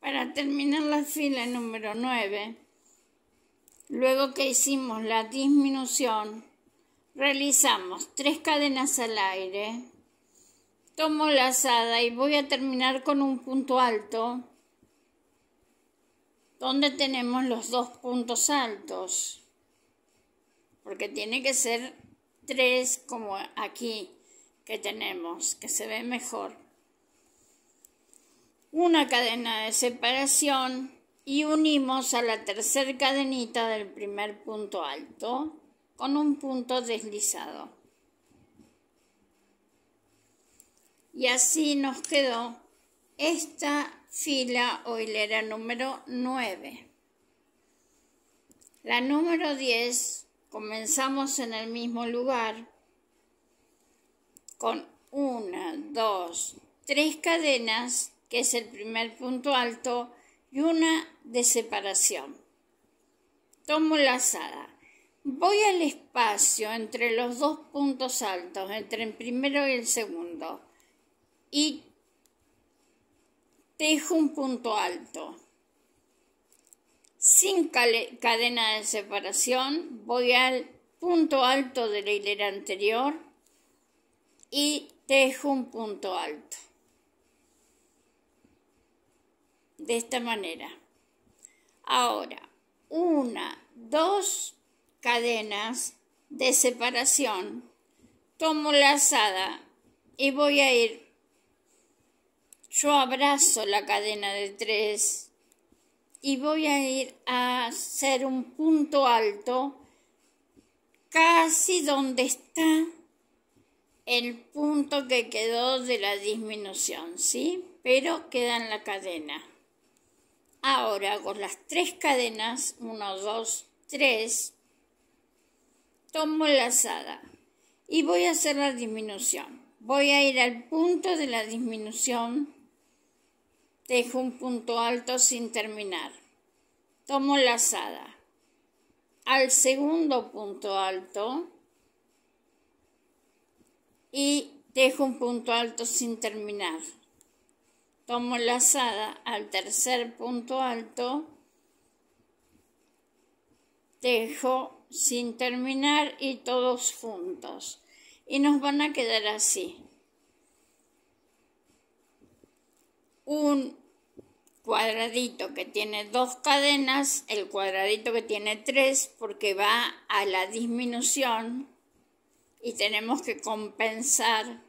Para terminar la fila número 9, luego que hicimos la disminución, realizamos tres cadenas al aire, tomo la asada y voy a terminar con un punto alto donde tenemos los dos puntos altos, porque tiene que ser tres como aquí que tenemos, que se ve mejor una cadena de separación y unimos a la tercera cadenita del primer punto alto con un punto deslizado. Y así nos quedó esta fila o hilera número 9. La número 10 comenzamos en el mismo lugar con una, dos, tres cadenas que es el primer punto alto, y una de separación. Tomo la lazada. Voy al espacio entre los dos puntos altos, entre el primero y el segundo, y tejo un punto alto. Sin cadena de separación, voy al punto alto de la hilera anterior y tejo un punto alto. de esta manera. Ahora, una, dos cadenas de separación, tomo la asada y voy a ir. Yo abrazo la cadena de tres y voy a ir a hacer un punto alto casi donde está el punto que quedó de la disminución, ¿sí? Pero queda en la cadena. Ahora con las tres cadenas, 1, 2, 3, tomo lazada y voy a hacer la disminución. Voy a ir al punto de la disminución, dejo un punto alto sin terminar, tomo lazada. Al segundo punto alto y dejo un punto alto sin terminar tomo lazada al tercer punto alto, dejo sin terminar y todos juntos. Y nos van a quedar así. Un cuadradito que tiene dos cadenas, el cuadradito que tiene tres porque va a la disminución y tenemos que compensar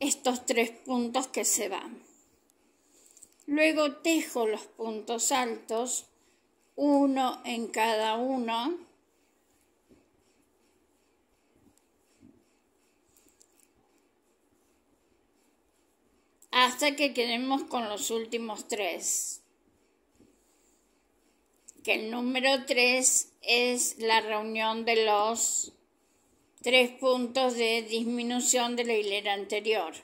estos tres puntos que se van. Luego tejo los puntos altos, uno en cada uno. hasta que quedemos con los últimos tres. Que el número tres es la reunión de los tres puntos de disminución de la hilera anterior,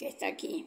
que está aquí.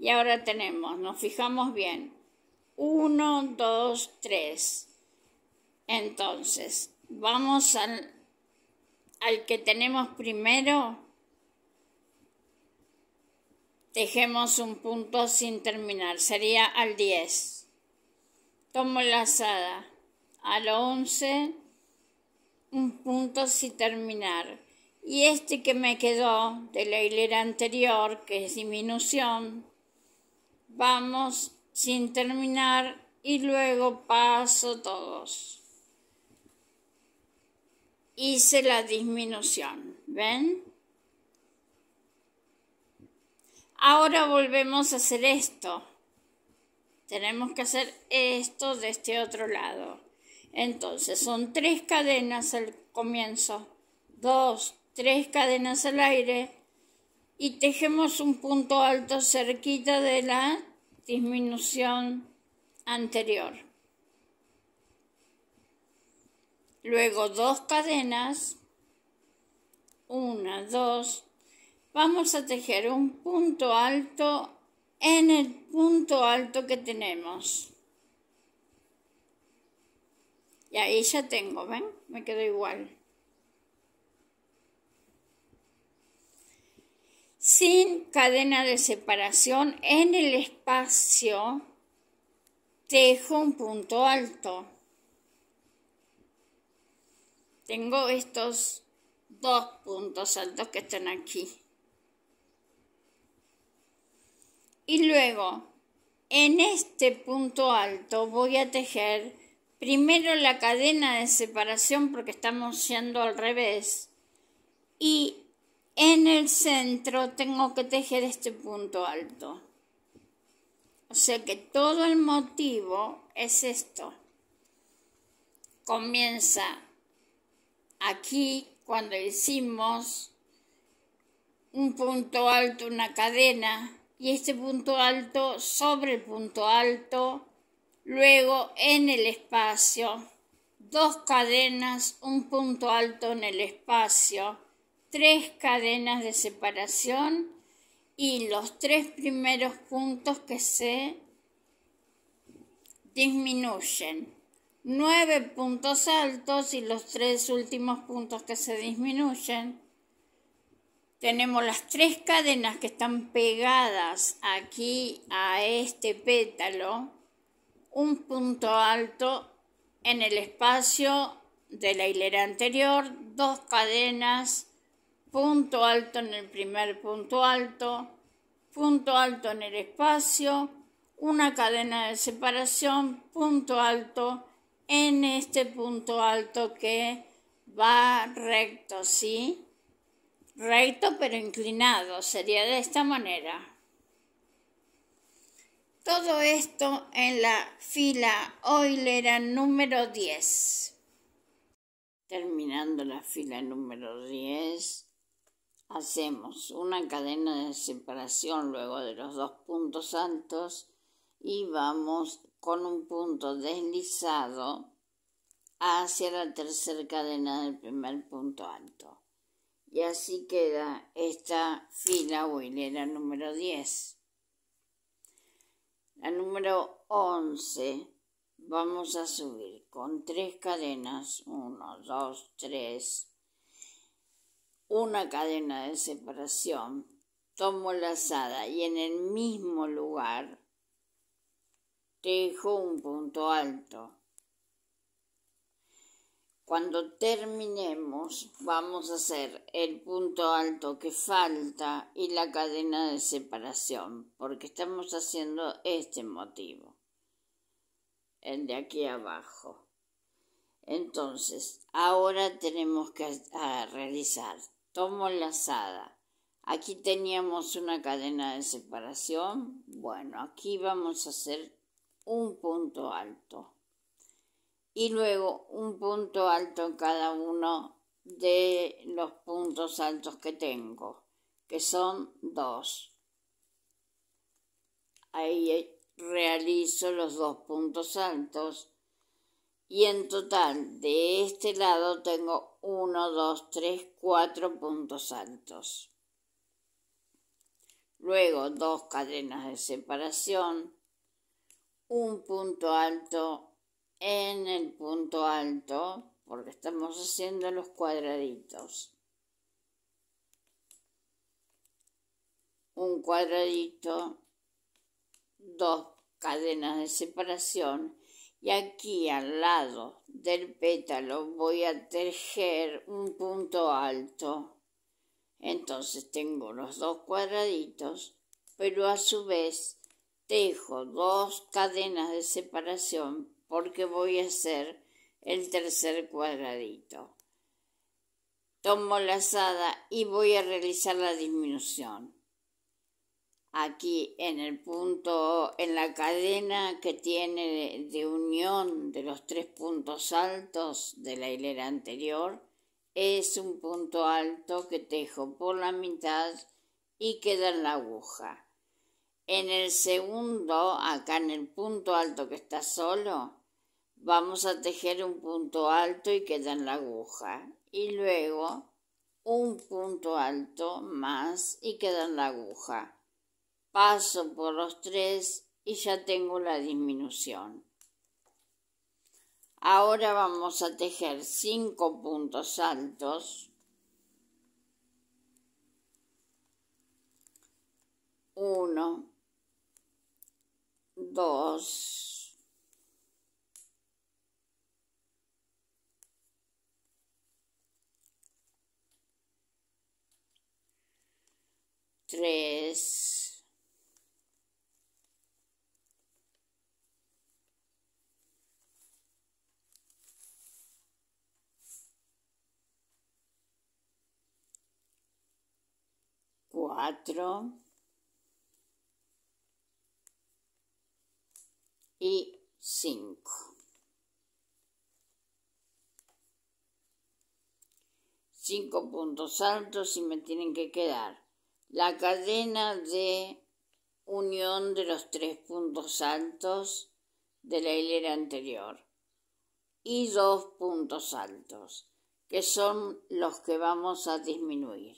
Y ahora tenemos, nos fijamos bien. 1, 2, 3. Entonces, vamos al, que tenemos primero. Dejemos un punto sin terminar. Sería al 10. Tomo la lazada. Al 11, un punto sin terminar. Y este que me quedó de la hilera anterior, que es disminución, vamos sin terminar y luego paso todos. Hice la disminución, ¿ven? Ahora volvemos a hacer esto. Tenemos que hacer esto de este otro lado. Entonces son tres cadenas al comienzo, dos, tres cadenas al aire y tejemos un punto alto cerquita de la disminución anterior. Luego dos cadenas, una, dos, vamos a tejer un punto alto en el punto alto que tenemos. Y ahí ya tengo, ¿ven? Me quedo igual. sin cadena de separación en el espacio, dejo un punto alto. Tengo estos dos puntos altos que están aquí. Y luego, en este punto alto voy a tejer primero la cadena de separación porque estamos yendo al revés. Y en el centro tengo que tejer este punto alto. O sea que todo el motivo es esto. Comienza aquí cuando hicimos un punto alto, una cadena, y este punto alto sobre el punto alto, luego en el espacio, dos cadenas, un punto alto en el espacio tres cadenas de separación y los tres primeros puntos que se disminuyen. Nueve puntos altos y los tres últimos puntos que se disminuyen. Tenemos las tres cadenas que están pegadas aquí a este pétalo. Un punto alto en el espacio de la hilera anterior, dos cadenas punto alto en el primer punto alto, punto alto en el espacio, una cadena de separación, punto alto en este punto alto que va recto, ¿sí? Recto pero inclinado, sería de esta manera. Todo esto en la fila Eulera número 10. Terminando la fila número 10, hacemos una cadena de separación luego de los dos puntos altos y vamos con un punto deslizado hacia la tercera cadena del primer punto alto. Y así queda esta fila o número 10. La número 11 vamos a subir con tres cadenas, 1, 2, 3, una cadena de separación, tomo lazada y en el mismo lugar tejo un punto alto. Cuando terminemos vamos a hacer el punto alto que falta y la cadena de separación porque estamos haciendo este motivo, el de aquí abajo. Entonces, ahora tenemos que realizar Tomo la lazada. Aquí teníamos una cadena de separación. Bueno, aquí vamos a hacer un punto alto. Y luego un punto alto en cada uno de los puntos altos que tengo, que son dos. Ahí eh, realizo los dos puntos altos y en total, de este lado tengo 1, 2, 3, 4 puntos altos. Luego dos cadenas de separación, un punto alto en el punto alto, porque estamos haciendo los cuadraditos. Un cuadradito, dos cadenas de separación y aquí al lado del pétalo voy a tejer un punto alto. Entonces tengo los dos cuadraditos, pero a su vez tejo dos cadenas de separación porque voy a hacer el tercer cuadradito. Tomo la lazada y voy a realizar la disminución aquí en el punto, en la cadena que tiene de unión de los tres puntos altos de la hilera anterior, es un punto alto que tejo por la mitad y queda en la aguja. En el segundo, acá en el punto alto que está solo, vamos a tejer un punto alto y queda en la aguja. Y luego un punto alto más y queda en la aguja paso por los tres y ya tengo la disminución. Ahora vamos a tejer 5 puntos altos, 1, 2, 3, cuatro y cinco. Cinco puntos altos y me tienen que quedar la cadena de unión de los tres puntos altos de la hilera anterior y dos puntos altos que son los que vamos a disminuir.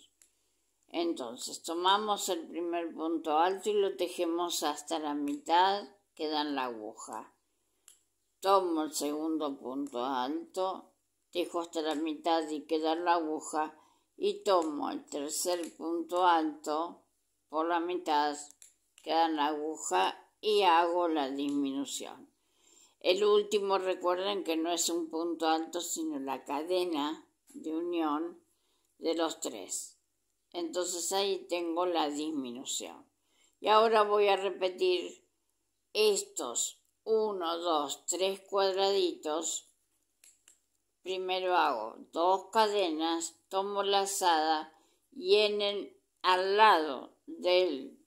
Entonces tomamos el primer punto alto y lo tejemos hasta la mitad quedan en la aguja. Tomo el segundo punto alto, tejo hasta la mitad y queda la aguja y tomo el tercer punto alto por la mitad, queda la aguja y hago la disminución. El último, recuerden que no es un punto alto, sino la cadena de unión de los tres. Entonces ahí tengo la disminución. Y ahora voy a repetir estos 1, 2, 3 cuadraditos. Primero hago dos cadenas, tomo la lazada y al lado del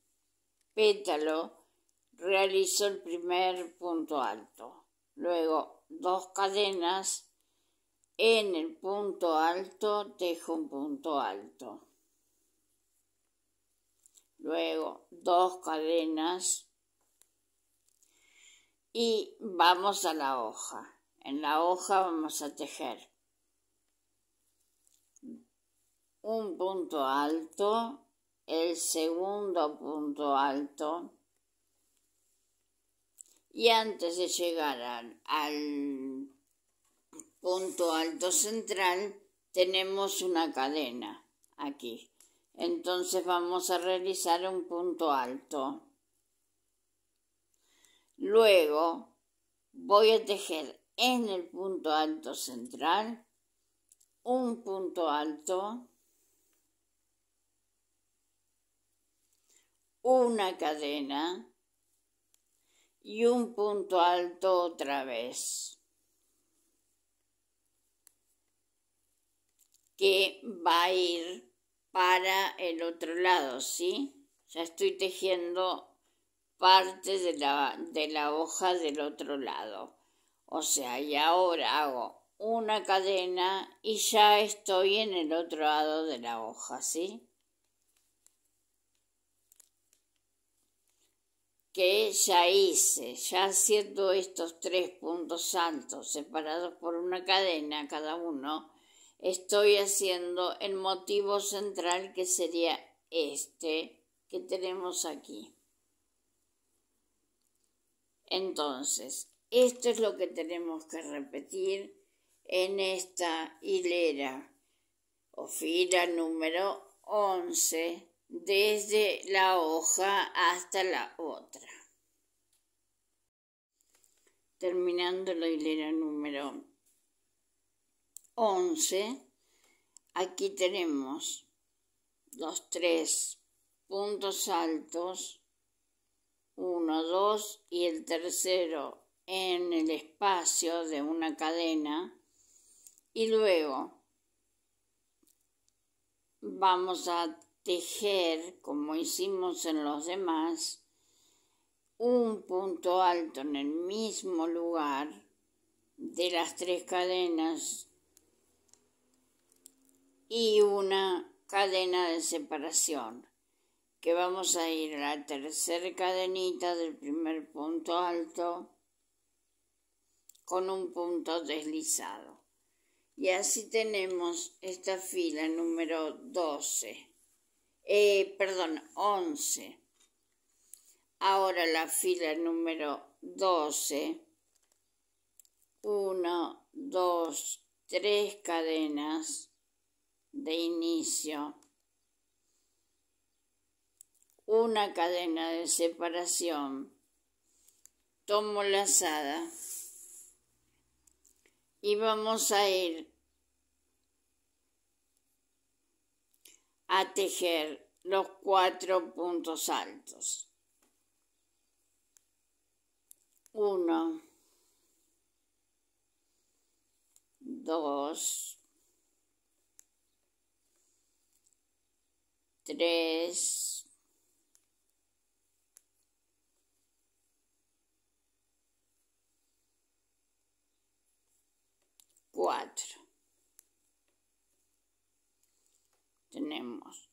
pétalo realizo el primer punto alto. Luego dos cadenas, en el punto alto dejo un punto alto luego dos cadenas y vamos a la hoja. En la hoja vamos a tejer un punto alto, el segundo punto alto y antes de llegar al, punto alto central tenemos una cadena aquí entonces vamos a realizar un punto alto. Luego voy a tejer en el punto alto central un punto alto, una cadena y un punto alto otra vez. que va a ir para el otro lado, ¿sí? Ya estoy tejiendo parte de la, hoja del otro lado. O sea, y ahora hago una cadena y ya estoy en el otro lado de la hoja, ¿sí? que ya hice, ya haciendo estos tres puntos altos separados por una cadena cada uno, estoy haciendo el motivo central que sería este que tenemos aquí. Entonces, esto es lo que tenemos que repetir en esta hilera o fila número 11 desde la hoja hasta la otra. Terminando la hilera número 11, aquí tenemos los tres puntos altos, 1, 2 y el tercero en el espacio de una cadena y luego vamos a tejer como hicimos en los demás un punto alto en el mismo lugar de las tres cadenas y una cadena de separación que vamos a ir a la tercera cadenita del primer punto alto con un punto deslizado. Y así tenemos esta fila número 12, eh, perdón, 11. Ahora la fila número 12, 1, 2, 3 cadenas de inicio una cadena de separación, tomo lazada y vamos a ir a tejer los cuatro puntos altos. Uno, dos, tres, cuatro. Tenemos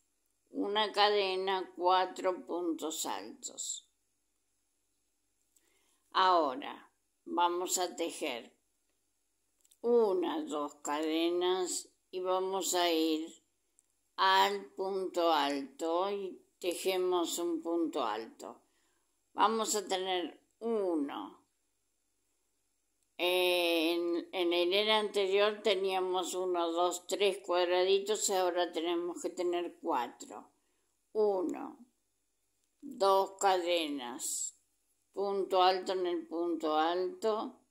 una cadena, cuatro puntos altos. Ahora vamos a tejer una, dos cadenas y vamos a ir al punto alto y tejemos un punto alto. Vamos a tener uno En, el la anterior teníamos uno dos tres cuadraditos, ahora tenemos que tener cuatro uno dos cadenas, punto alto en el punto alto,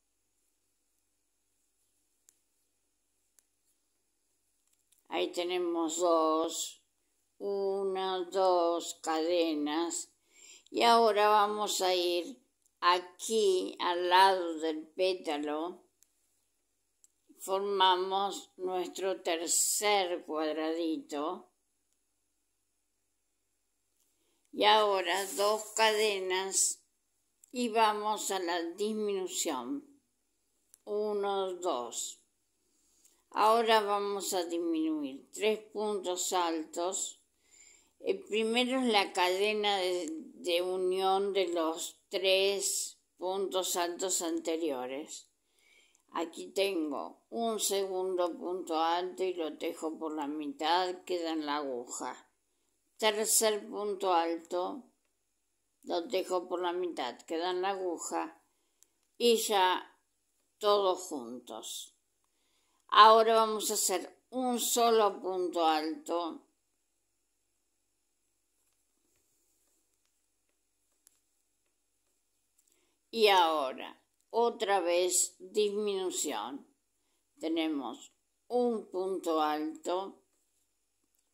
Ahí tenemos dos, una, dos cadenas. Y ahora vamos a ir aquí al lado del pétalo. Formamos nuestro tercer cuadradito. Y ahora dos cadenas y vamos a la disminución. Uno, dos. Ahora vamos a disminuir tres puntos altos. El primero es la cadena de, unión de los tres puntos altos anteriores. Aquí tengo un segundo punto alto y lo dejo por la mitad, queda en la aguja. Tercer punto alto, lo dejo por la mitad, queda en la aguja y ya todos juntos. Ahora vamos a hacer un solo punto alto. Y ahora, otra vez disminución. Tenemos un punto alto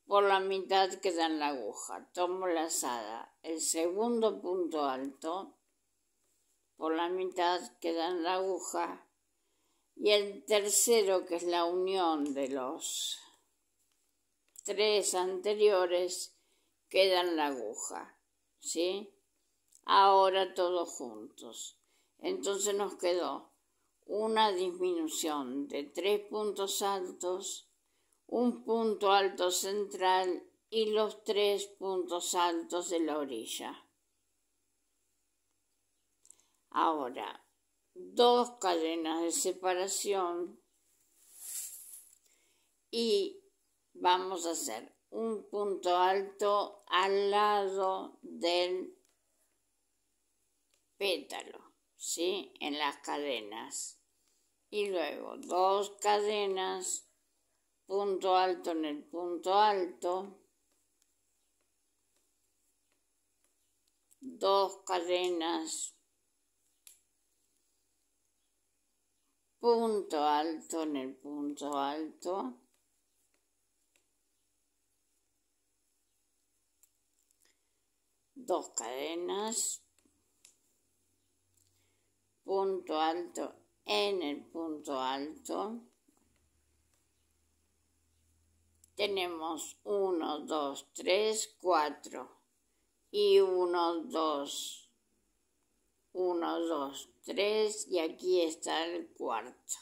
por la mitad que en la aguja. Tomo la lazada el segundo punto alto por la mitad que dan la aguja y el tercero, que es la unión de los tres anteriores, queda en la aguja. ¿Sí? Ahora todos juntos. Entonces nos quedó una disminución de tres puntos altos, un punto alto central y los tres puntos altos de la orilla. Ahora, dos cadenas de separación y vamos a hacer un punto alto al lado del pétalo, ¿sí? En las cadenas. Y luego dos cadenas, punto alto en el punto alto, dos cadenas, punto alto en el punto alto. Dos cadenas. Punto alto en el punto alto. Tenemos 1, 2, 3, 4 y 1, 2, uno, dos, tres y aquí está el cuarto.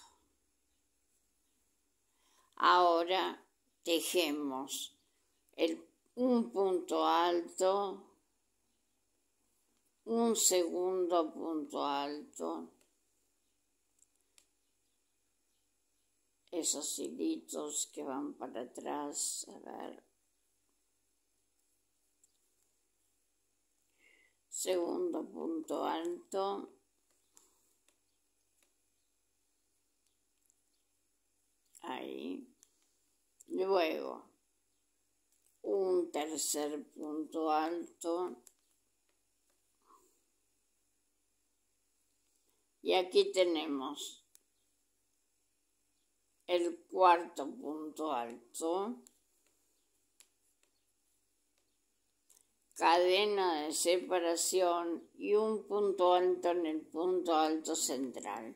Ahora tejemos el, un punto alto, un segundo punto alto, esos hilitos que van para atrás, a ver, segundo punto alto ahí luego un tercer punto alto y aquí tenemos el cuarto punto alto cadena de separación y un punto alto en el punto alto central.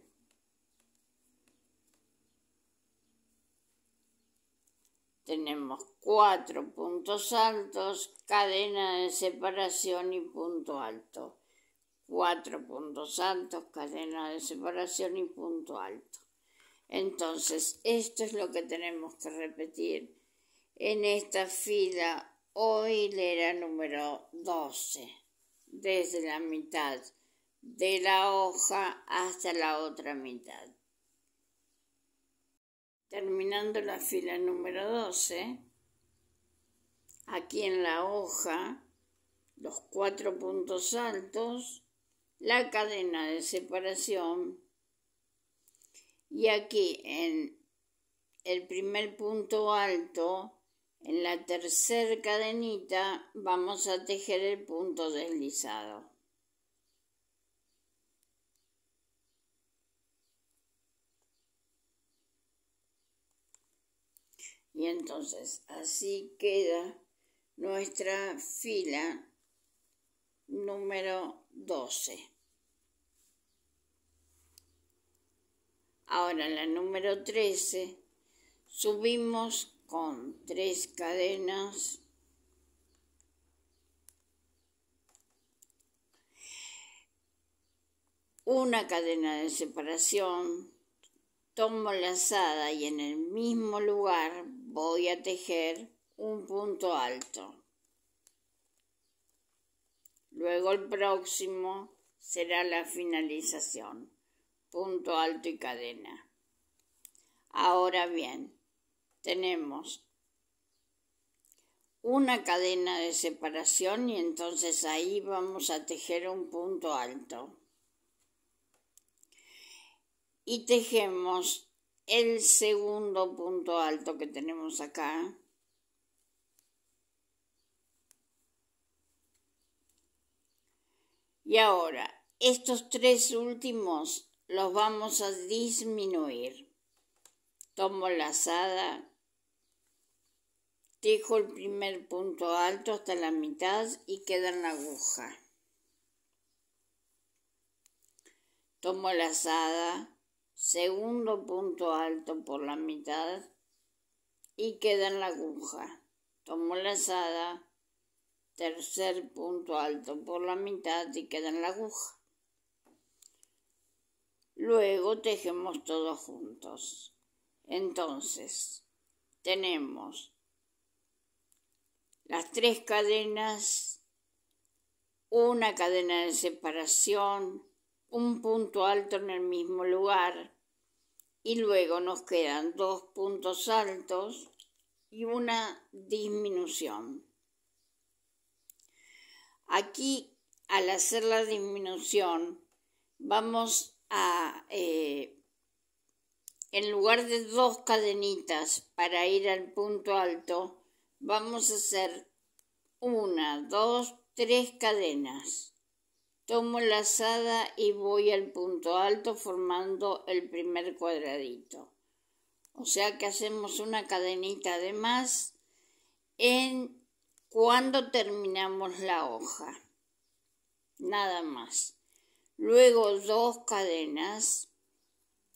Tenemos cuatro puntos altos, cadena de separación y punto alto. Cuatro puntos altos, cadena de separación y punto alto. Entonces, esto es lo que tenemos que repetir en esta fila Hoy era número 12, desde la mitad de la hoja hasta la otra mitad. Terminando la fila número 12, aquí en la hoja, los cuatro puntos altos, la cadena de separación y aquí en el primer punto alto en la tercera cadenita vamos a tejer el punto deslizado. Y entonces así queda nuestra fila número 12. Ahora la número 13 subimos con tres cadenas una cadena de separación, tomo la lazada y en el mismo lugar voy a tejer un punto alto. Luego el próximo será la finalización, punto alto y cadena. Ahora bien, tenemos una cadena de separación y entonces ahí vamos a tejer un punto alto. Y tejemos el segundo punto alto que tenemos acá. Y ahora, estos tres últimos los vamos a disminuir. Tomo lazada, Tejo el primer punto alto hasta la mitad y queda en la aguja. Tomo la lazada, segundo punto alto por la mitad y queda en la aguja. Tomo la lazada, tercer punto alto por la mitad y queda en la aguja. Luego tejemos todos juntos. Entonces, tenemos las tres cadenas, una cadena de separación, un punto alto en el mismo lugar y luego nos quedan dos puntos altos y una disminución. Aquí, al hacer la disminución, vamos a, eh, en lugar de dos cadenitas para ir al punto alto, Vamos a hacer una, dos, tres cadenas. Tomo la lazada y voy al punto alto formando el primer cuadradito. O sea que hacemos una cadenita de más en cuando terminamos la hoja. Nada más. Luego dos cadenas.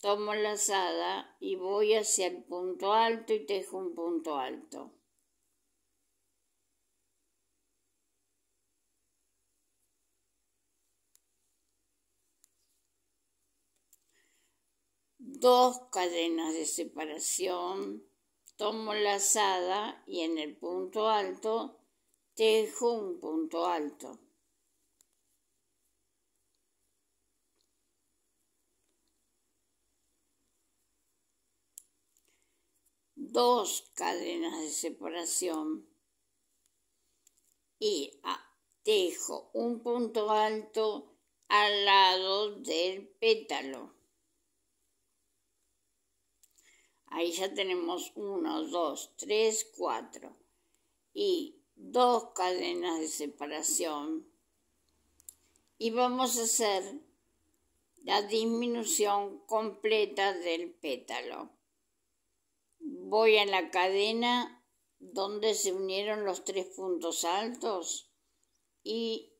Tomo la lazada y voy hacia el punto alto y tejo un punto alto. dos cadenas de separación, tomo la lazada y en el punto alto tejo un punto alto. dos cadenas de separación y ah, tejo un punto alto al lado del pétalo. Ahí ya tenemos 1, 2, 3, 4 y dos cadenas de separación. Y vamos a hacer la disminución completa del pétalo. Voy a la cadena donde se unieron los tres puntos altos y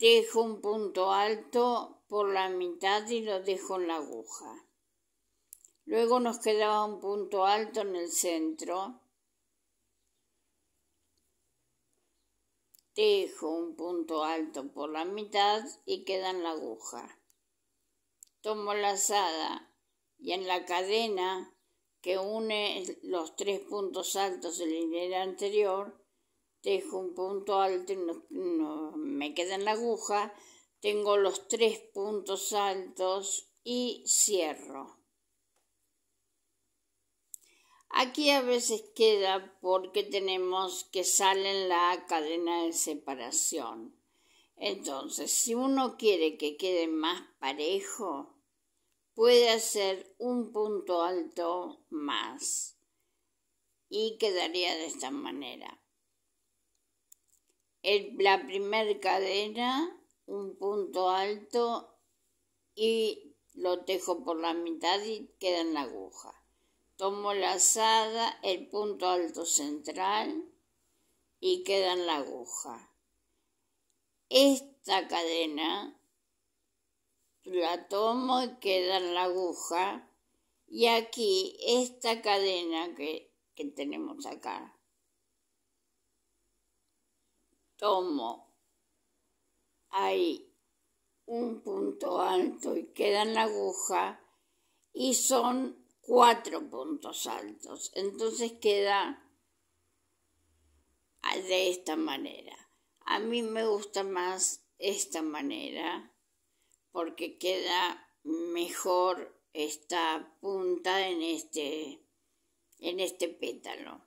dejo un punto alto por la mitad y lo dejo en la aguja. Luego nos quedaba un punto alto en el centro. Tejo un punto alto por la mitad y queda en la aguja. Tomo la lazada y en la cadena que une los tres puntos altos de la hilera anterior, tejo un punto alto y me queda en la aguja, tengo los tres puntos altos y cierro. Aquí a veces queda porque tenemos que salen la cadena de separación. Entonces, si uno quiere que quede más parejo, puede hacer un punto alto más y quedaría de esta manera. la primera cadena, un punto alto y lo tejo por la mitad y queda en la aguja tomo la asada, el punto alto central y queda en la aguja. Esta cadena la tomo y queda en la aguja y aquí esta cadena que, tenemos acá. Tomo ahí un punto alto y queda en la aguja y son cuatro puntos altos. Entonces queda de esta manera. A mí me gusta más esta manera porque queda mejor esta punta en este en este pétalo.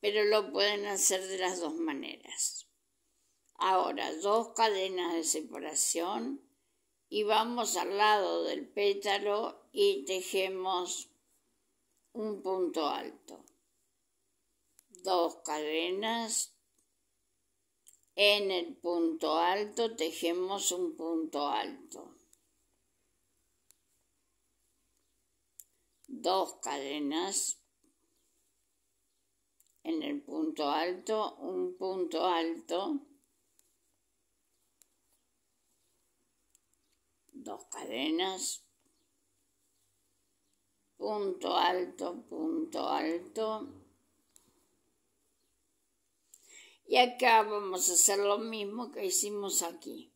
Pero lo pueden hacer de las dos maneras. Ahora, dos cadenas de separación y vamos al lado del pétalo y tejemos un punto alto, dos cadenas, en el punto alto tejemos un punto alto, dos cadenas, en el punto alto, un punto alto, dos cadenas, punto alto, punto alto. Y acá vamos a hacer lo mismo que hicimos aquí.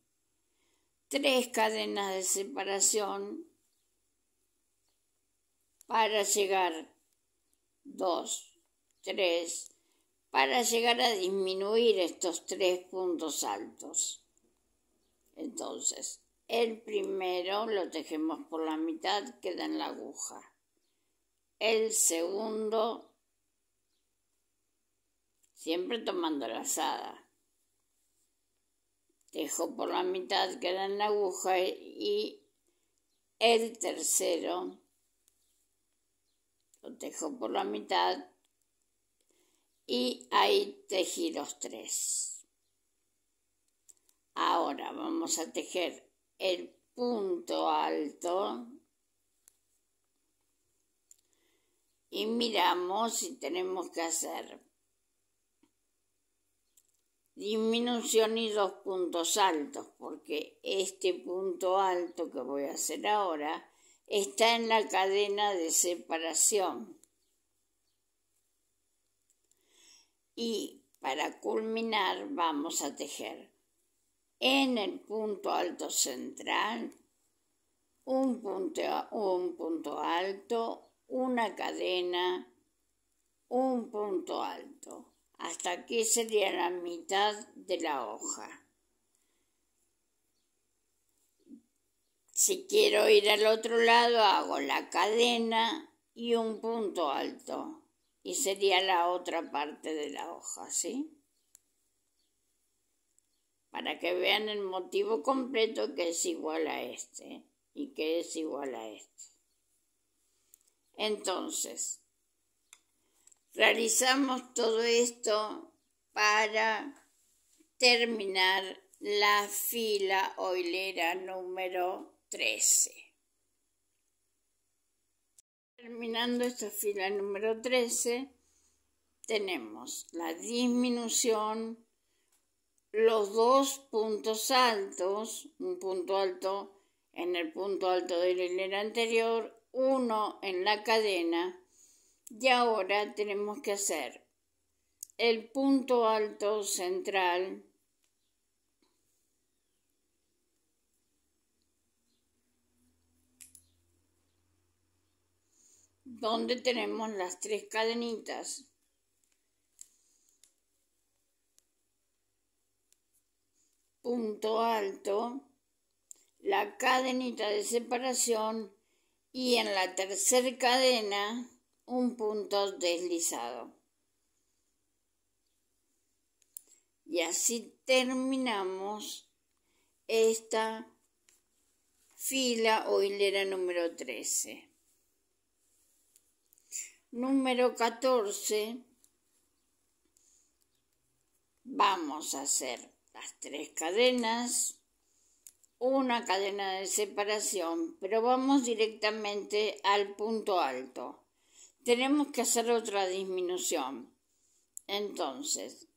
Tres cadenas de separación para llegar dos tres para llegar a disminuir estos tres puntos altos. Entonces, el primero lo tejemos por la mitad, queda en la aguja. El segundo, siempre tomando la asada. tejo por la mitad que en la aguja y el tercero lo tejo por la mitad y ahí tejí los tres. Ahora vamos a tejer el punto alto y miramos si tenemos que hacer disminución y dos puntos altos, porque este punto alto que voy a hacer ahora está en la cadena de separación. Y para culminar vamos a tejer en el punto alto central un punto, un punto alto, una cadena, un punto alto. Hasta aquí sería la mitad de la hoja. Si quiero ir al otro lado, hago la cadena y un punto alto. Y sería la otra parte de la hoja, ¿sí? Para que vean el motivo completo que es igual a este y que es igual a este. Entonces, realizamos todo esto para terminar la fila o hilera número 13. Terminando esta fila número 13, tenemos la disminución, los dos puntos altos, un punto alto en el punto alto de la hilera anterior uno en la cadena y ahora tenemos que hacer el punto alto central donde tenemos las tres cadenitas. Punto alto, la cadenita de separación y en la tercera cadena un punto deslizado. Y así terminamos esta fila o hilera número 13. Número 14. Vamos a hacer las tres cadenas una cadena de separación, pero vamos directamente al punto alto. Tenemos que hacer otra disminución. Entonces,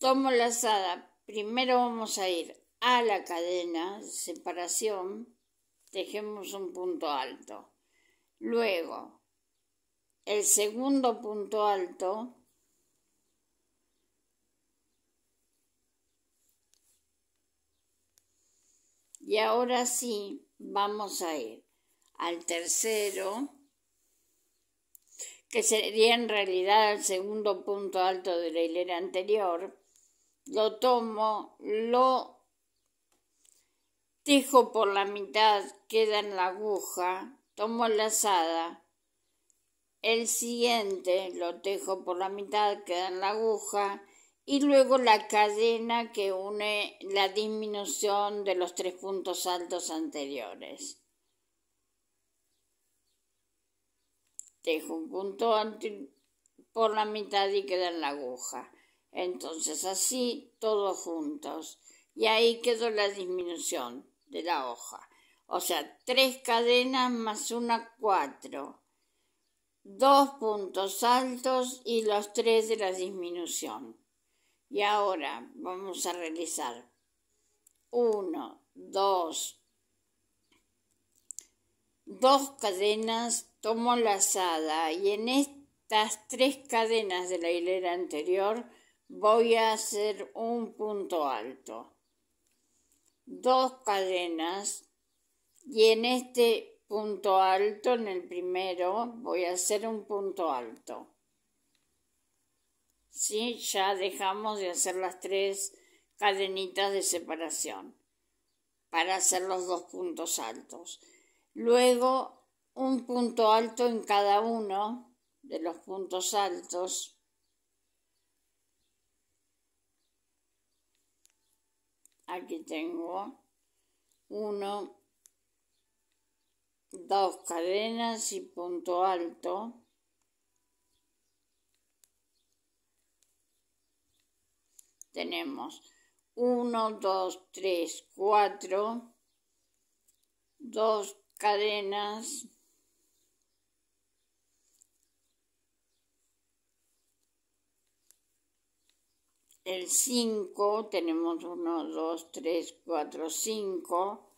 tomo la lazada. Primero vamos a ir a la cadena de separación. tejemos un punto alto. Luego, el segundo punto alto Y ahora sí, vamos a ir al tercero, que sería en realidad el segundo punto alto de la hilera anterior. Lo tomo, lo tejo por la mitad, queda en la aguja, tomo la lazada. El siguiente lo tejo por la mitad, queda en la aguja y luego la cadena que une la disminución de los tres puntos altos anteriores. Dejo un punto por la mitad y queda en la aguja. Entonces así todos juntos. Y ahí quedó la disminución de la hoja. O sea, tres cadenas más una, cuatro. Dos puntos altos y los tres de la disminución. Y ahora vamos a realizar 1, 2, dos cadenas, tomo lazada y en estas tres cadenas de la hilera anterior voy a hacer un punto alto. Dos cadenas y en este punto alto, en el primero, voy a hacer un punto alto. ¿sí? Ya dejamos de hacer las tres cadenitas de separación para hacer los dos puntos altos. Luego, un punto alto en cada uno de los puntos altos. Aquí tengo uno, dos cadenas y punto alto. tenemos 1, 2, 3, 4, 2 cadenas, el 5, tenemos 1, 2, 3, 4, 5.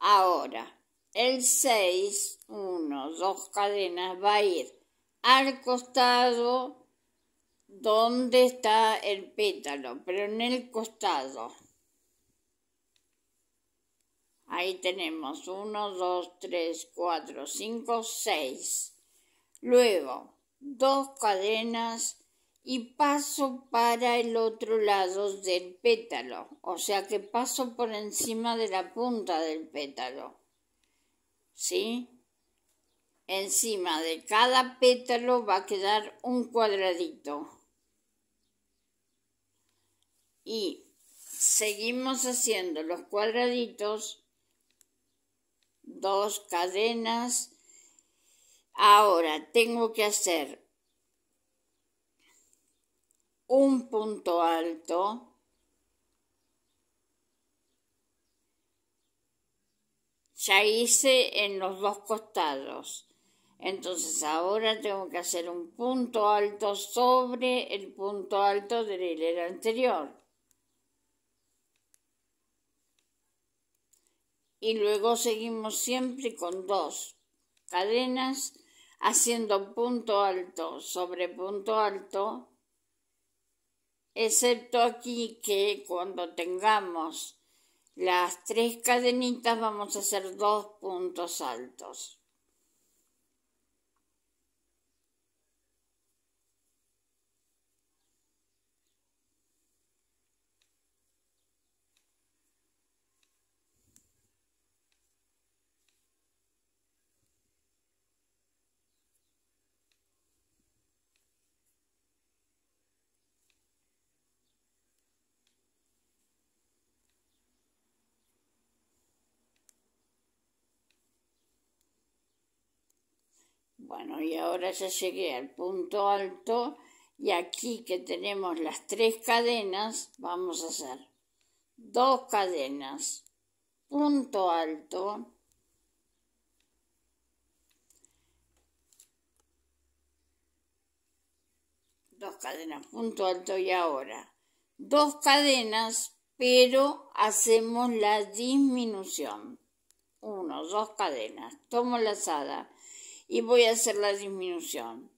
Ahora, el 6, 1, 2 cadenas va a ir al costado ¿Dónde está el pétalo, pero en el costado. Ahí tenemos Uno, dos, tres, cuatro, cinco, seis. Luego, dos cadenas y paso para el otro lado del pétalo, o sea que paso por encima de la punta del pétalo. ¿Sí? Encima de cada pétalo va a quedar un cuadradito y seguimos haciendo los cuadraditos, dos cadenas. Ahora tengo que hacer un punto alto. Ya hice en los dos costados. Entonces ahora tengo que hacer un punto alto sobre el punto alto del hilera anterior. y luego seguimos siempre con dos cadenas haciendo punto alto sobre punto alto, excepto aquí que cuando tengamos las tres cadenitas vamos a hacer dos puntos altos. Bueno, y ahora ya llegué al punto alto y aquí que tenemos las tres cadenas, vamos a hacer dos cadenas, punto alto, dos cadenas, punto alto y ahora dos cadenas, pero hacemos la disminución. Uno, dos cadenas, tomo la lazada y voy a hacer la disminución.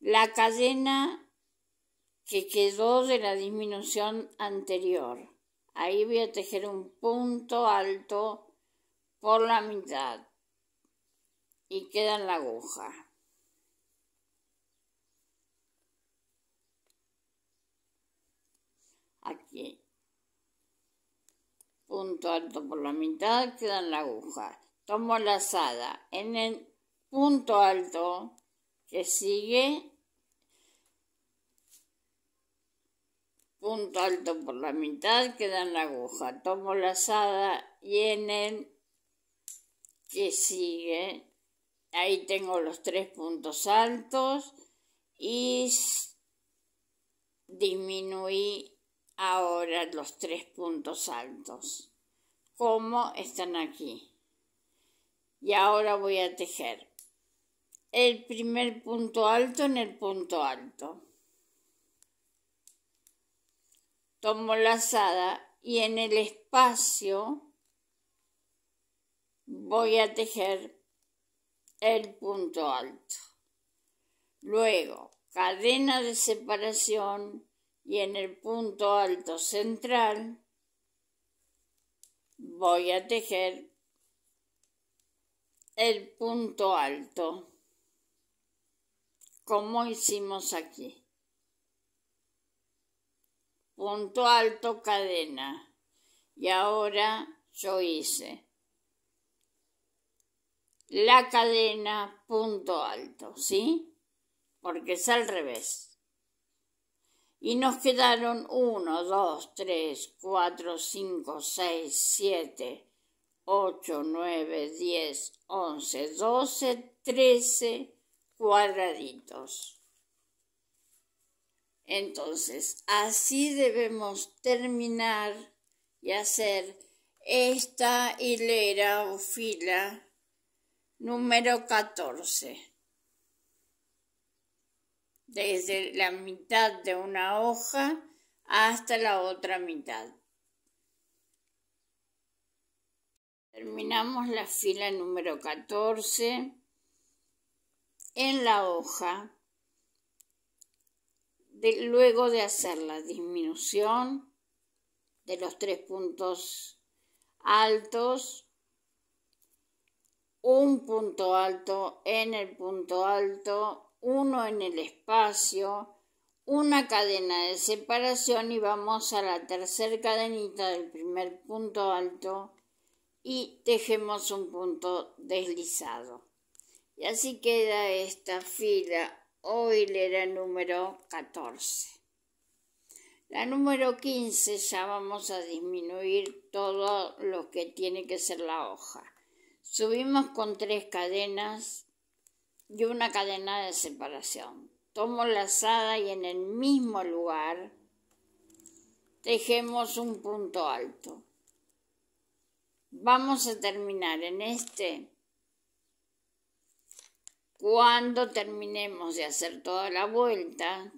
La cadena que quedó de la disminución anterior. Ahí voy a tejer un punto alto por la mitad y queda en la aguja. aquí. Punto alto por la mitad, queda en la aguja. Tomo la lazada. En, el, punto alto que sigue punto alto por la mitad queda en la aguja tomo la lazada y en el que sigue ahí tengo los tres puntos altos y disminuí ahora los tres puntos altos como están aquí y ahora voy a tejer el primer punto alto en el punto alto. Tomo la lazada y en el espacio voy a tejer el punto alto. Luego, cadena de separación y en el punto alto central voy a tejer el punto alto como hicimos aquí. Punto alto, cadena. Y ahora yo hice la cadena, punto alto, ¿sí? Porque es al revés. Y nos quedaron 1, 2, 3, 4, 5, 6, 7, 8, 9, 10, 11, 12, 13, cuadraditos. Entonces, así debemos terminar y hacer esta hilera o fila número 14. Desde la mitad de una hoja hasta la otra mitad. Terminamos la fila número 14 en la hoja luego de hacer la disminución de los tres puntos altos, un punto alto en el punto alto, uno en el espacio, una cadena de separación y vamos a la tercera cadenita del primer punto alto y tejemos un punto deslizado. Y así queda esta fila, hoy le número 14. La número 15 ya vamos a disminuir todo lo que tiene que ser la hoja. Subimos con tres cadenas y una cadena de separación. Tomo la lazada y en el mismo lugar tejemos un punto alto. Vamos a terminar en este cuando terminemos de hacer toda la vuelta,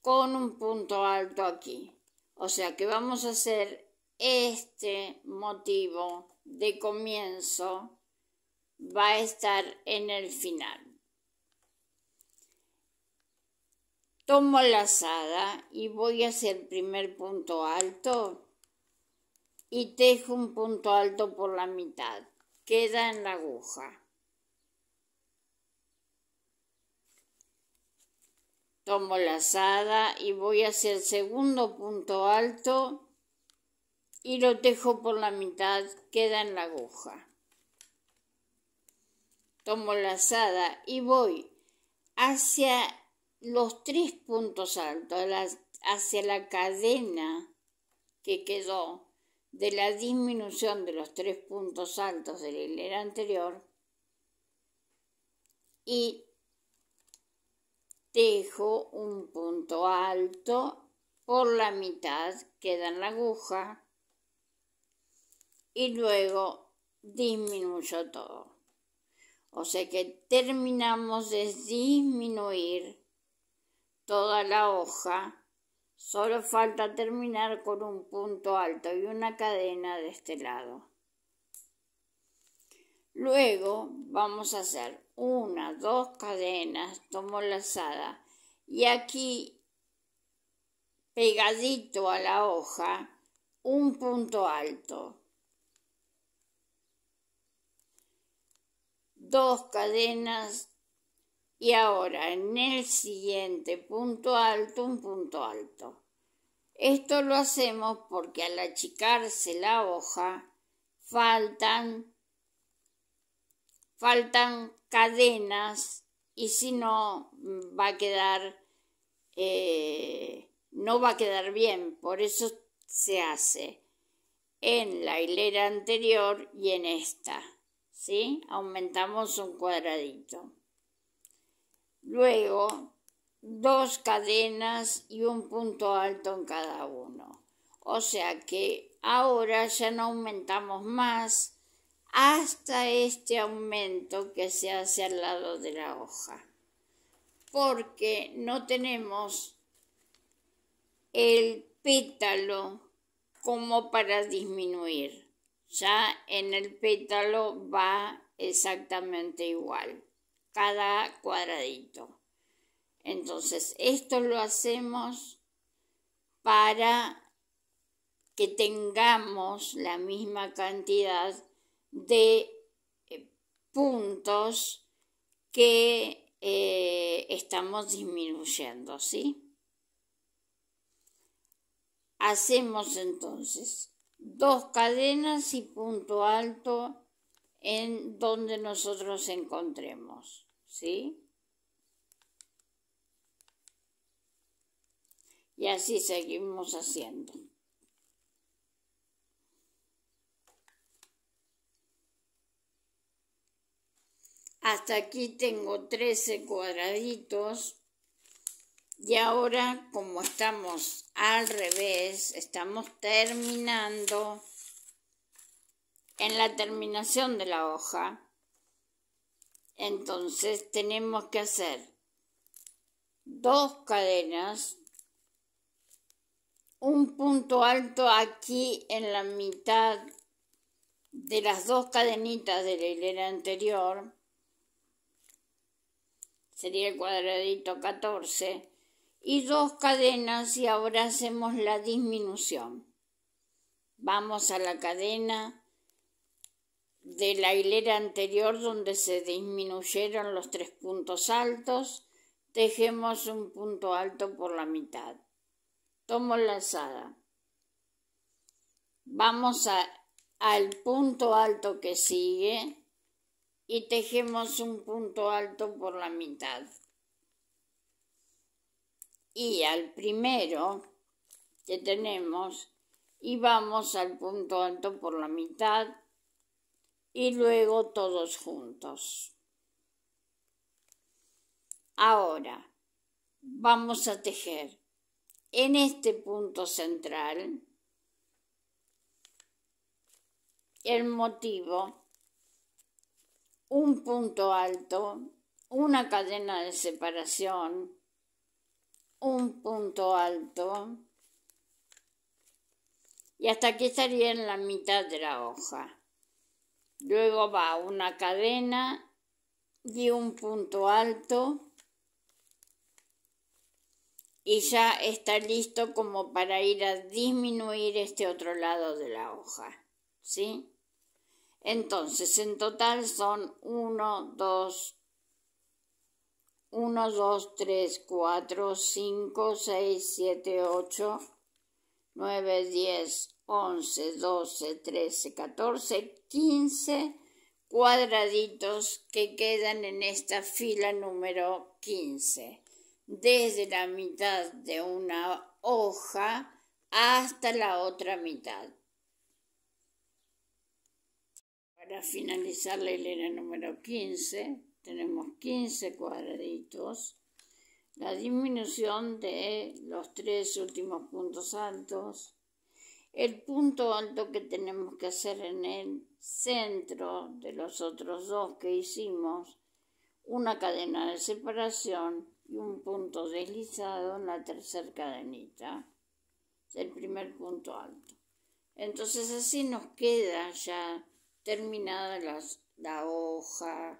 con un punto alto aquí. O sea que vamos a hacer este motivo de comienzo va a estar en el final. Tomo la lazada y voy a el primer punto alto y tejo un punto alto por la mitad. Queda en la aguja. tomo lazada y voy hacia el segundo punto alto y lo dejo por la mitad, queda en la aguja. Tomo lazada y voy hacia los tres puntos altos, hacia la cadena que quedó de la disminución de los tres puntos altos de la hilera anterior y Dejo un punto alto, por la mitad queda en la aguja y luego disminuyo todo. O sea que terminamos de disminuir toda la hoja, solo falta terminar con un punto alto y una cadena de este lado. Luego vamos a hacer una, dos cadenas, tomó lazada, y aquí, pegadito a la hoja, un punto alto. Dos cadenas y ahora en el siguiente punto alto un punto alto. Esto lo hacemos porque al achicarse la hoja faltan faltan cadenas y si no mm, va a quedar eh, no va a quedar bien por eso se hace en la hilera anterior y en esta ¿sí? aumentamos un cuadradito luego dos cadenas y un punto alto en cada uno o sea que ahora ya no aumentamos más hasta este aumento que se hace al lado de la hoja, porque no tenemos el pétalo como para disminuir. Ya en el pétalo va exactamente igual, cada cuadradito. Entonces, esto lo hacemos para que tengamos la misma cantidad de eh, puntos que eh, estamos disminuyendo, ¿sí? Hacemos entonces dos cadenas y punto alto en donde nosotros encontremos, ¿sí? Y así seguimos haciendo. Hasta aquí tengo 13 cuadraditos. Y ahora, como estamos al revés, estamos terminando en la terminación de la hoja. Entonces tenemos que hacer dos cadenas, un punto alto aquí en la mitad de las dos cadenitas de la hilera anterior sería el cuadradito 14, y dos cadenas y ahora hacemos la disminución. Vamos a la cadena de la hilera anterior donde se disminuyeron los tres puntos altos, tejemos un punto alto por la mitad. Tomo la lazada. Vamos al punto alto que sigue y tejemos un punto alto por la mitad. Y al primero que tenemos y vamos al punto alto por la mitad y luego todos juntos. Ahora vamos a tejer en este punto central el motivo un punto alto, una cadena de separación, un punto alto, y hasta aquí estaría en la mitad de la hoja. Luego va una cadena y un punto alto y ya está listo como para ir a disminuir este otro lado de la hoja, ¿sí? Entonces, en total son 1, 2, 1, 2, 3, 4, 5, 6, 7, 8, 9, 10, 11, 12, 13, 14, 15 cuadraditos que quedan en esta fila número 15. Desde la mitad de una hoja hasta la otra mitad. para finalizar la hilera número 15 tenemos 15 cuadraditos. La disminución de los tres últimos puntos altos. El punto alto que tenemos que hacer en el centro de los otros dos que hicimos. Una cadena de separación y un punto deslizado en la tercera cadenita del primer punto alto. Entonces así nos queda ya terminada la hoja,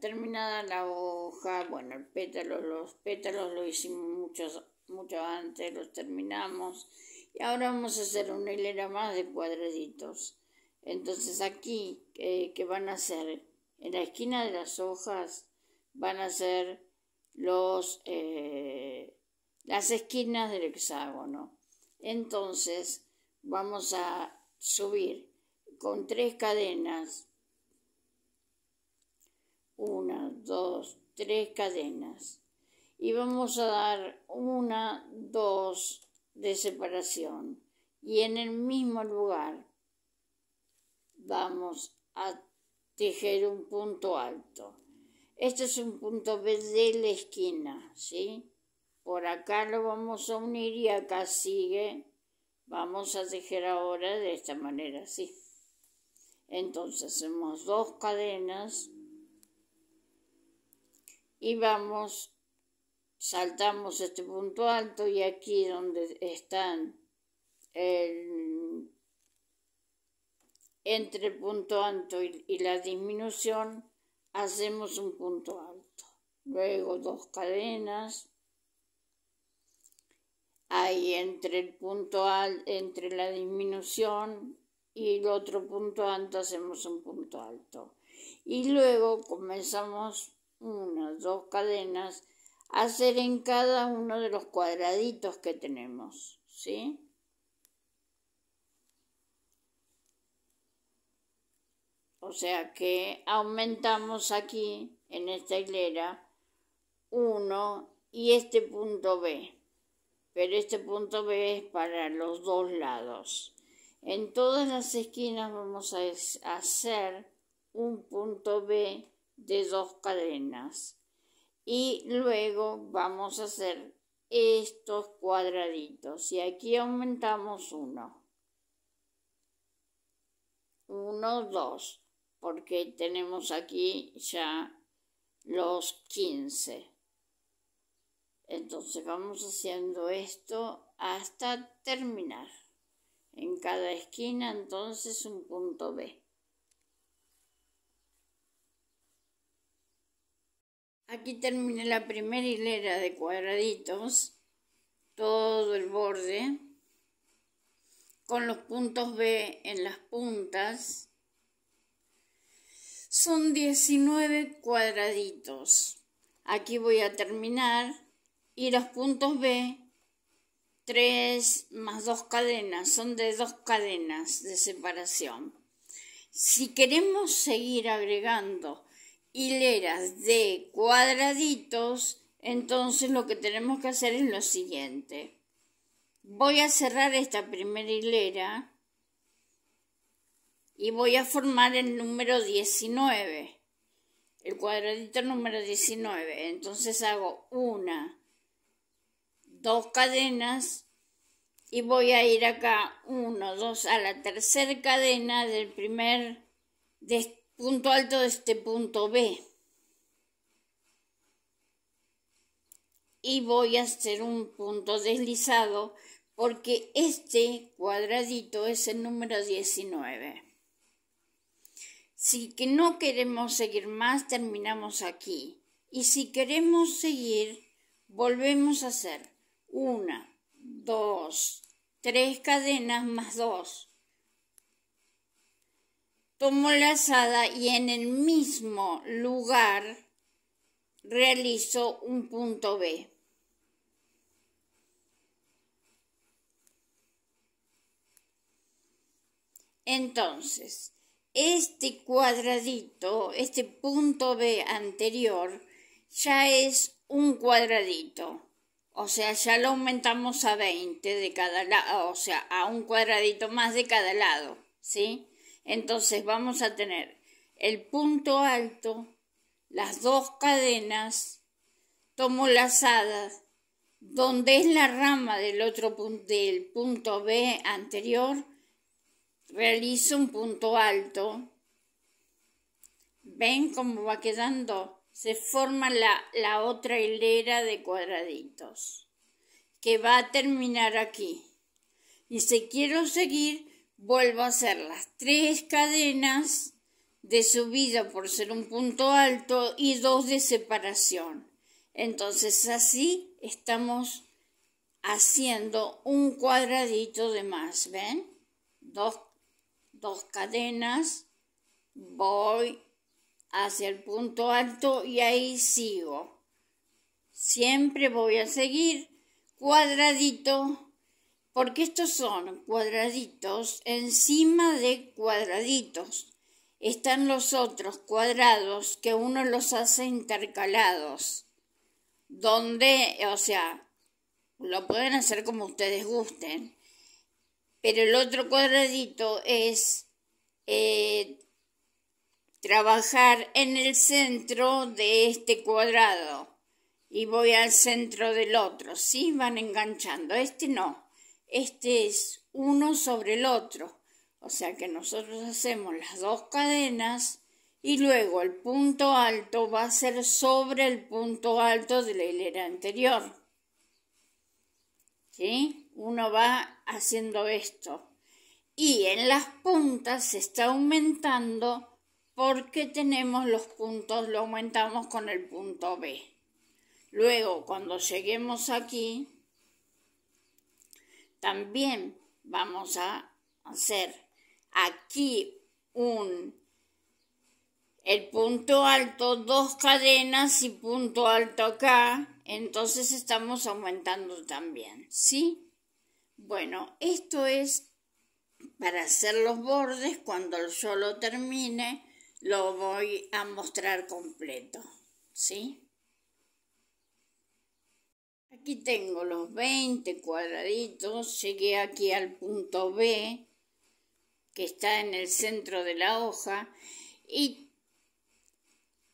terminada la hoja, bueno, el pétalo, los pétalos lo hicimos muchos, mucho antes, los terminamos. Y ahora vamos a hacer una hilera más de cuadraditos. Entonces aquí, eh, que van a ser En la esquina de las hojas van a ser los, eh, las esquinas del hexágono. Entonces vamos a subir con tres cadenas. Una, dos, tres cadenas. Y vamos a dar una, dos de separación. Y en el mismo lugar vamos a tejer un punto alto. Este es un punto B de la esquina, ¿sí? Por acá lo vamos a unir y acá sigue. Vamos a tejer ahora de esta manera, ¿sí? Entonces hacemos dos cadenas y vamos, saltamos este punto alto y aquí donde están el, entre el punto alto y, la disminución, hacemos un punto alto. Luego dos cadenas ahí entre el punto alto entre la disminución y el otro punto alto hacemos un punto alto. Y luego comenzamos unas dos cadenas a hacer en cada uno de los cuadraditos que tenemos, ¿sí? O sea que aumentamos aquí en esta hilera uno y este punto B. Pero este punto B es para los dos lados. En todas las esquinas vamos a hacer un punto B de dos cadenas y luego vamos a hacer estos cuadraditos y aquí aumentamos uno. Uno, dos, porque tenemos aquí ya los 15. Entonces vamos haciendo esto hasta terminar. En cada esquina entonces un punto B. Aquí terminé la primera hilera de cuadraditos, todo el borde, con los puntos B en las puntas. Son 19 cuadraditos. Aquí voy a terminar y los puntos B 3 más dos cadenas, son de dos cadenas de separación. Si queremos seguir agregando hileras de cuadraditos, entonces lo que tenemos que hacer es lo siguiente. Voy a cerrar esta primera hilera y voy a formar el número 19, el cuadradito número 19. Entonces hago una dos cadenas y voy a ir acá uno, dos, a la tercera cadena del primer punto alto de este punto B. Y voy a hacer un punto deslizado porque este cuadradito es el número 19. Si que no queremos seguir más, terminamos aquí. Y si queremos seguir, volvemos a hacer una, dos, tres cadenas más dos. Tomo la lazada y en el mismo lugar realizo un punto B. Entonces, este cuadradito, este punto B anterior, ya es un cuadradito. O sea, ya lo aumentamos a 20 de cada lado, o sea, a un cuadradito más de cada lado, ¿sí? Entonces vamos a tener el punto alto, las dos cadenas, tomo lazadas, donde es la rama del otro punto, del punto B anterior, realizo un punto alto. ¿Ven cómo va quedando? se forma la, otra hilera de cuadraditos que va a terminar aquí. Y si quiero seguir, vuelvo a hacer las tres cadenas de subida por ser un punto alto y dos de separación. Entonces así estamos haciendo un cuadradito de más, ¿ven? Dos, dos cadenas, voy hacia el punto alto y ahí sigo. Siempre voy a seguir cuadradito porque estos son cuadraditos encima de cuadraditos. Están los otros cuadrados que uno los hace intercalados, donde, o sea, lo pueden hacer como ustedes gusten, pero el otro cuadradito es eh, trabajar en el centro de este cuadrado y voy al centro del otro, ¿sí? Van enganchando. Este no, este es uno sobre el otro. O sea que nosotros hacemos las dos cadenas y luego el punto alto va a ser sobre el punto alto de la hilera anterior. ¿Sí? Uno va haciendo esto. Y en las puntas se está aumentando porque tenemos los puntos? Lo aumentamos con el punto B. Luego, cuando lleguemos aquí, también vamos a hacer aquí un el punto alto, dos cadenas y punto alto acá, entonces estamos aumentando también, ¿sí? Bueno, esto es para hacer los bordes cuando yo lo termine lo voy a mostrar completo, ¿sí? Aquí tengo los 20 cuadraditos, llegué aquí al punto B, que está en el centro de la hoja, y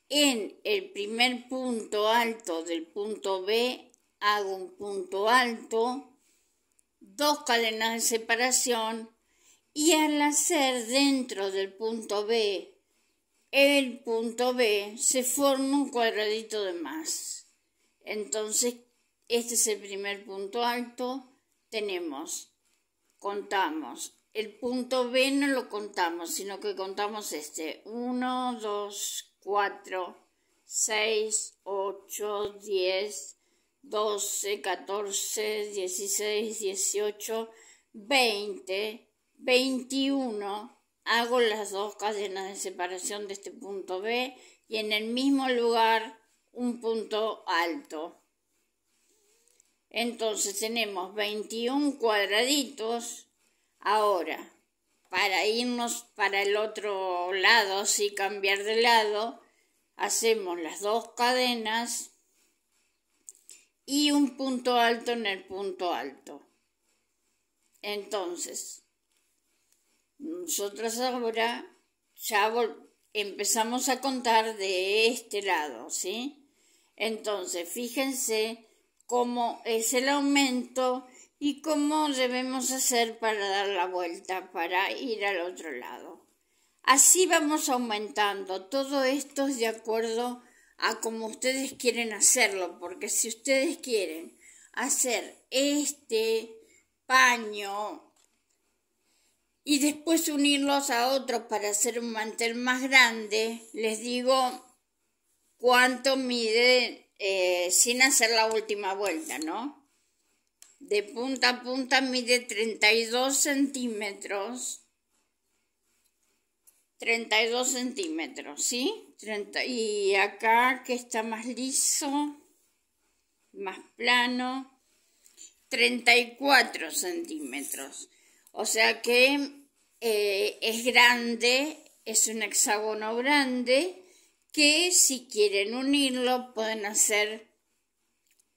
en el primer punto alto del punto B hago un punto alto, dos cadenas de separación, y al hacer dentro del punto B el punto B se forma un cuadradito de más. Entonces, este es el primer punto alto. Tenemos, contamos. El punto B no lo contamos, sino que contamos este. 1, 2, 4, 6, 8, 10, 12, 14, 16, 18, 20, 21, Hago las dos cadenas de separación de este punto B y en el mismo lugar un punto alto. Entonces tenemos 21 cuadraditos. Ahora, para irnos para el otro lado, si cambiar de lado, hacemos las dos cadenas y un punto alto en el punto alto. Entonces, nosotros ahora ya empezamos a contar de este lado, ¿sí? Entonces, fíjense cómo es el aumento y cómo debemos hacer para dar la vuelta, para ir al otro lado. Así vamos aumentando. Todo esto de acuerdo a cómo ustedes quieren hacerlo, porque si ustedes quieren hacer este paño y después unirlos a otros para hacer un mantel más grande, les digo cuánto mide eh, sin hacer la última vuelta, ¿no? De punta a punta mide 32 centímetros. 32 centímetros, ¿sí? 30, y acá que está más liso, más plano, 34 centímetros. O sea que eh, es grande, es un hexágono grande que si quieren unirlo pueden hacer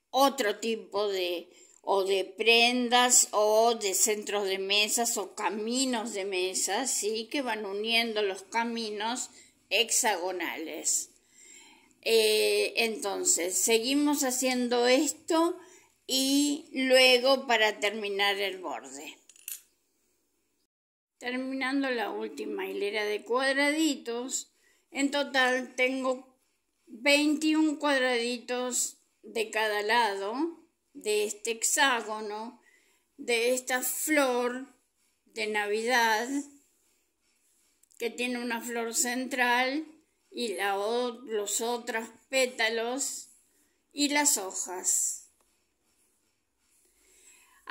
otro tipo de o de prendas o de centros de mesas o caminos de mesas, ¿sí? que van uniendo los caminos hexagonales. Eh, entonces, seguimos haciendo esto y luego para terminar el borde terminando la última hilera de cuadraditos. En total tengo 21 cuadraditos de cada lado de este hexágono, de esta flor de Navidad, que tiene una flor central y los otros pétalos y las hojas.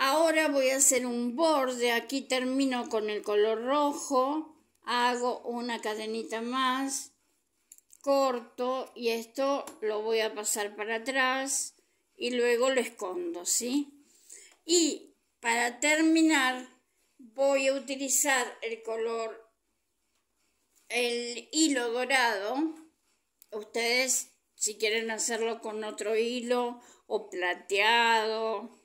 Ahora voy a hacer un borde, aquí termino con el color rojo, hago una cadenita más, corto y esto lo voy a pasar para atrás y luego lo escondo, ¿sí? Y para terminar voy a utilizar el color, el hilo dorado, ustedes si quieren hacerlo con otro hilo o plateado,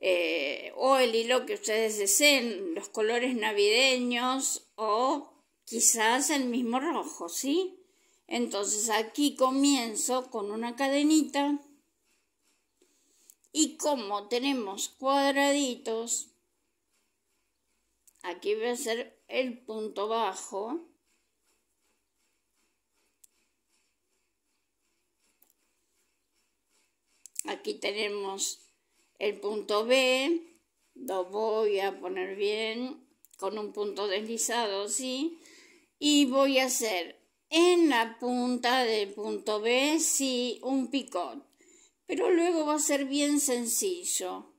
eh, o el hilo que ustedes deseen, los colores navideños o quizás el mismo rojo, ¿sí? Entonces aquí comienzo con una cadenita y como tenemos cuadraditos, aquí voy a hacer el punto bajo. Aquí tenemos el punto B lo voy a poner bien con un punto deslizado, ¿sí? Y voy a hacer en la punta del punto B, sí, un picot. Pero luego va a ser bien sencillo.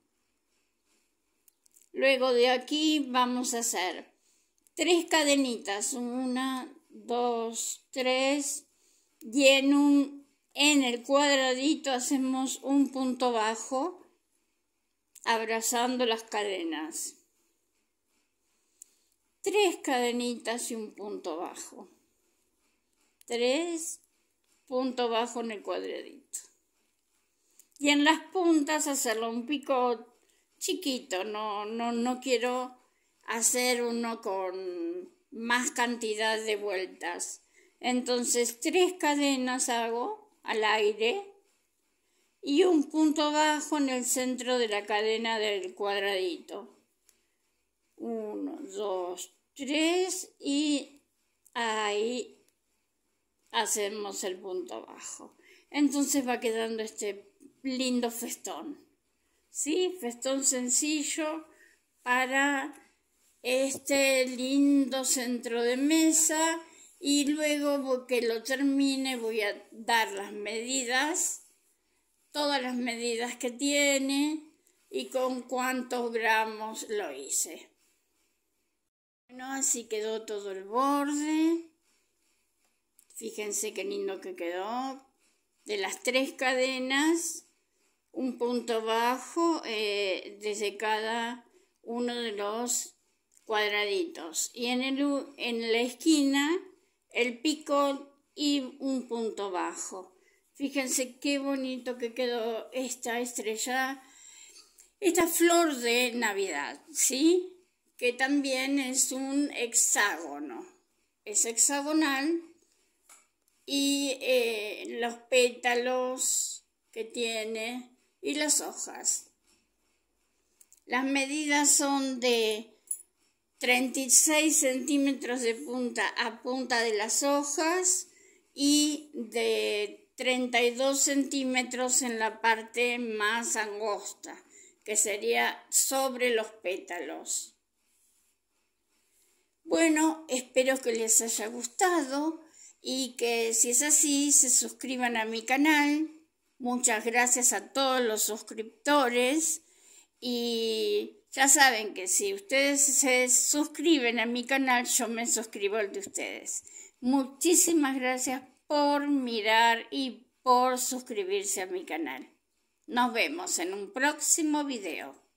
Luego de aquí vamos a hacer tres cadenitas, una, dos, tres, y en, un, en el cuadradito hacemos un punto bajo abrazando las cadenas. Tres cadenitas y un punto bajo. Tres punto bajo en el cuadradito. Y en las puntas hacerlo un pico chiquito, no, no, no quiero hacer uno con más cantidad de vueltas. Entonces tres cadenas hago al aire y un punto bajo en el centro de la cadena del cuadradito. 1, 2, tres, y ahí hacemos el punto bajo. Entonces va quedando este lindo festón. ¿Sí? Festón sencillo para este lindo centro de mesa y luego que lo termine voy a dar las medidas todas las medidas que tiene y con cuántos gramos lo hice. Bueno, así quedó todo el borde. Fíjense qué lindo que quedó. De las tres cadenas, un punto bajo eh, desde cada uno de los cuadraditos. Y en, en la esquina, el pico y un punto bajo. Fíjense qué bonito que quedó esta estrella, esta flor de Navidad, ¿sí? Que también es un hexágono. Es hexagonal y eh, los pétalos que tiene y las hojas. Las medidas son de 36 centímetros de punta a punta de las hojas y de 32 centímetros en la parte más angosta, que sería sobre los pétalos. Bueno, espero que les haya gustado y que si es así se suscriban a mi canal. Muchas gracias a todos los suscriptores y ya saben que si ustedes se suscriben a mi canal, yo me suscribo al de ustedes. Muchísimas gracias por mirar y por suscribirse a mi canal. Nos vemos en un próximo video.